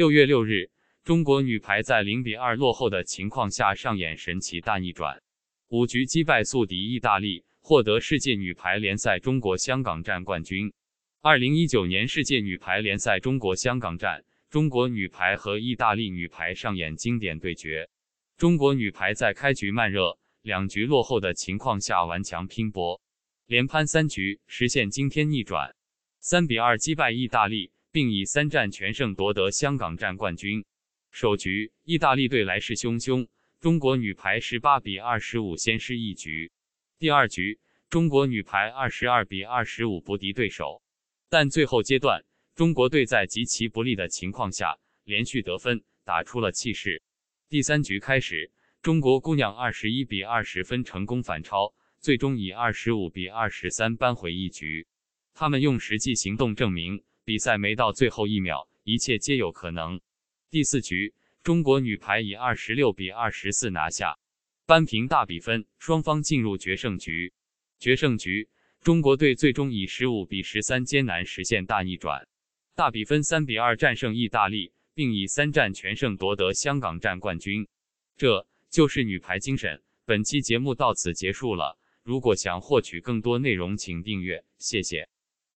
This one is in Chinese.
六月六日，中国女排在零比二落后的情况下上演神奇大逆转，五局击败宿敌意大利，获得世界女排联赛中国香港站冠军。二零一九年世界女排联赛中国香港站，中国女排和意大利女排上演经典对决。中国女排在开局慢热、两局落后的情况下顽强拼搏，连扳三局实现惊天逆转，三比二击败意大利。并以三战全胜夺得香港站冠军。首局，意大利队来势汹汹，中国女排十八比二十五先失一局。第二局，中国女排二十二比二十五不敌对手，但最后阶段，中国队在极其不利的情况下连续得分，打出了气势。第三局开始，中国姑娘二十一比二十分成功反超，最终以二十五比二十三扳回一局。他们用实际行动证明。比赛没到最后一秒，一切皆有可能。第四局，中国女排以二十六比二十四拿下，扳平大比分，双方进入决胜局。决胜局，中国队最终以十五比十三艰难实现大逆转，大比分三比二战胜意大利，并以三战全胜夺得香港站冠军。这就是女排精神。本期节目到此结束了。如果想获取更多内容，请订阅。谢谢。